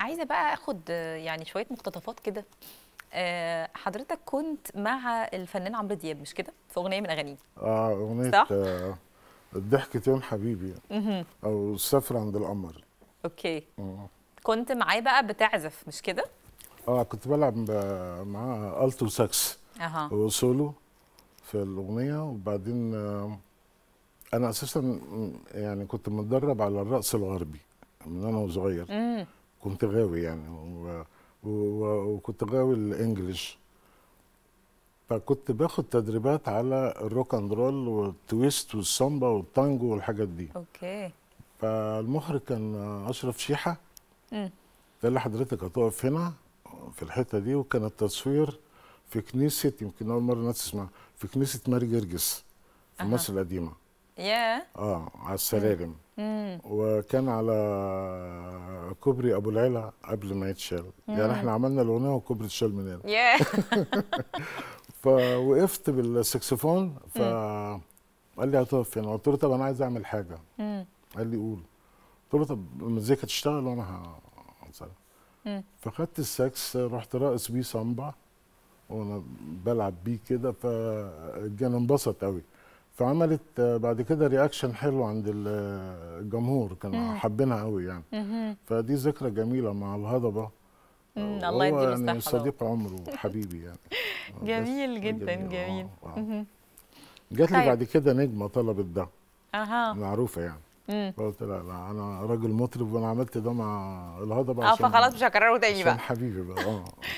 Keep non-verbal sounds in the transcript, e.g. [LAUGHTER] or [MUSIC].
عايزه بقى اخد يعني شويه مقتطفات كده آه، حضرتك كنت مع الفنان عمرو دياب مش كده في اغنيه من اغانيه اه اغنيه صح؟ يوم آه، حبيبي مه. او السفر عند القمر اوكي آه. كنت معاه بقى بتعزف مش كده اه كنت بلعب معاه التو ساكس اها وسولو في الاغنيه وبعدين انا اساسا يعني كنت متدرب على الرقص الغربي من انا وصغير كنت غاوي يعني و... و... وكنت غاوي الانجليش فكنت باخد تدريبات على الروك اند رول والتويست والسامبا والتانجو والحاجات دي اوكي فالمخرج كان اشرف شيحه امم قال لي حضرتك هتقف هنا في الحته دي وكان التصوير في كنيسه يمكن اول مره الناس تسمع في كنيسه ماري جرجس في أه. مصر القديمه ياه اه على السلالم مم. وكان على كوبري ابو العلا قبل ما يتشال يعني احنا عملنا الاغنيه وكوبري اتشال من هنا ياه فوقفت [LAUGHS] بالسكسفون ف قال لي هتقف هنا قلت له طب انا عايز اعمل حاجه قال لي قول قلت له طب المزيكا تشتغل وانا هتصرف فخدت السكس رحت راقص بيه صنبع وانا بلعب بيه كده فكان انبسط قوي فعملت آه، بعد كده رياكشن حلو عند آه، الجمهور كانوا حابينها قوي يعني مم. فدي ذكرى جميله مع الهضبه آه، الله يديله الصحه يعني صديق عمره حبيبي يعني [LAUGHS] جميل جدا جميل, جات لي طيب. بعد كده نجمه طلبت ده اها معروفه يعني قلت لا لا انا راجل مطرب وانا عملت ده مع الهضبه عشان اه فخلاص مش هكرره تاني بقى حبيبي بقى اه [LAUGHS]